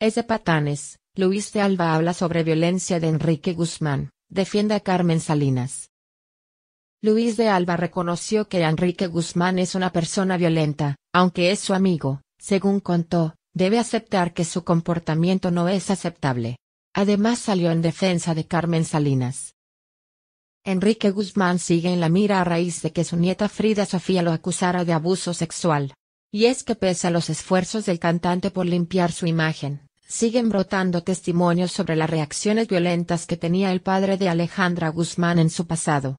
Es de Patanes, Luis de Alba habla sobre violencia de Enrique Guzmán, defiende a Carmen Salinas. Luis de Alba reconoció que Enrique Guzmán es una persona violenta, aunque es su amigo, según contó, debe aceptar que su comportamiento no es aceptable. Además salió en defensa de Carmen Salinas. Enrique Guzmán sigue en la mira a raíz de que su nieta Frida Sofía lo acusara de abuso sexual. Y es que pese a los esfuerzos del cantante por limpiar su imagen, siguen brotando testimonios sobre las reacciones violentas que tenía el padre de Alejandra Guzmán en su pasado.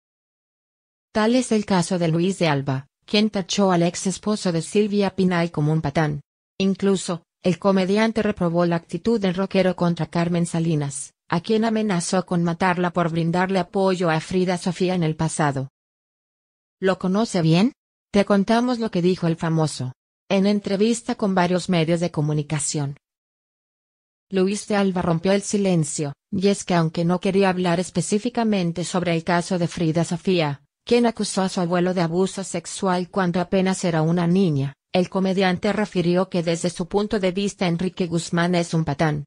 Tal es el caso de Luis de Alba, quien tachó al ex esposo de Silvia Pinal como un patán. Incluso, el comediante reprobó la actitud del rockero contra Carmen Salinas, a quien amenazó con matarla por brindarle apoyo a Frida Sofía en el pasado. ¿Lo conoce bien? Te contamos lo que dijo el famoso. En entrevista con varios medios de comunicación. Luis de Alba rompió el silencio, y es que aunque no quería hablar específicamente sobre el caso de Frida Sofía, quien acusó a su abuelo de abuso sexual cuando apenas era una niña, el comediante refirió que desde su punto de vista Enrique Guzmán es un patán.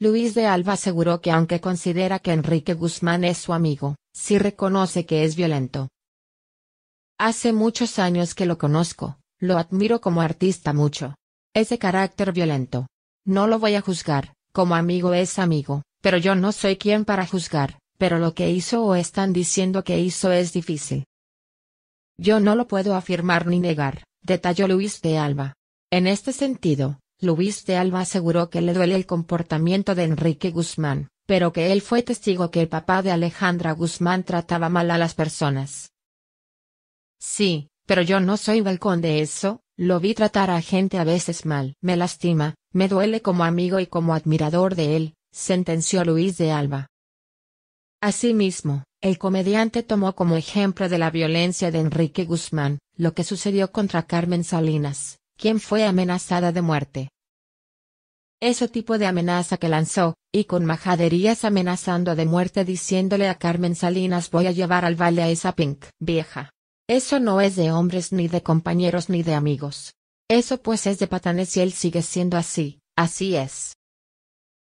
Luis de Alba aseguró que aunque considera que Enrique Guzmán es su amigo, sí reconoce que es violento. Hace muchos años que lo conozco, lo admiro como artista mucho. Es de carácter violento. No lo voy a juzgar, como amigo es amigo, pero yo no soy quien para juzgar, pero lo que hizo o están diciendo que hizo es difícil. Yo no lo puedo afirmar ni negar, detalló Luis de Alba. En este sentido, Luis de Alba aseguró que le duele el comportamiento de Enrique Guzmán, pero que él fue testigo que el papá de Alejandra Guzmán trataba mal a las personas. Sí, pero yo no soy balcón de eso, lo vi tratar a gente a veces mal. Me lastima, me duele como amigo y como admirador de él, sentenció Luis de Alba. Asimismo, el comediante tomó como ejemplo de la violencia de Enrique Guzmán, lo que sucedió contra Carmen Salinas, quien fue amenazada de muerte. Ese tipo de amenaza que lanzó, y con majaderías amenazando de muerte diciéndole a Carmen Salinas voy a llevar al vale a esa pink vieja. Eso no es de hombres ni de compañeros ni de amigos. Eso pues es de patanes y él sigue siendo así, así es.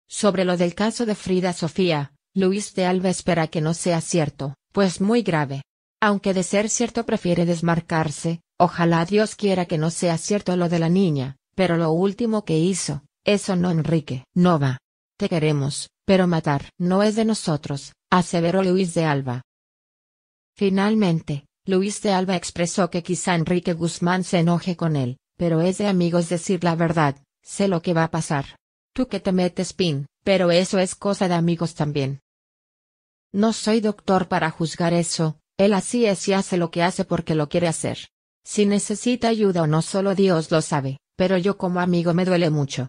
Sobre lo del caso de Frida Sofía, Luis de Alba espera que no sea cierto, pues muy grave. Aunque de ser cierto prefiere desmarcarse, ojalá Dios quiera que no sea cierto lo de la niña, pero lo último que hizo, eso no Enrique, no va. Te queremos, pero matar no es de nosotros, aseveró Luis de Alba. Finalmente, Luis de Alba expresó que quizá Enrique Guzmán se enoje con él, pero es de amigos decir la verdad, sé lo que va a pasar. Tú que te metes pin, pero eso es cosa de amigos también. No soy doctor para juzgar eso, él así es y hace lo que hace porque lo quiere hacer. Si necesita ayuda o no solo Dios lo sabe, pero yo como amigo me duele mucho.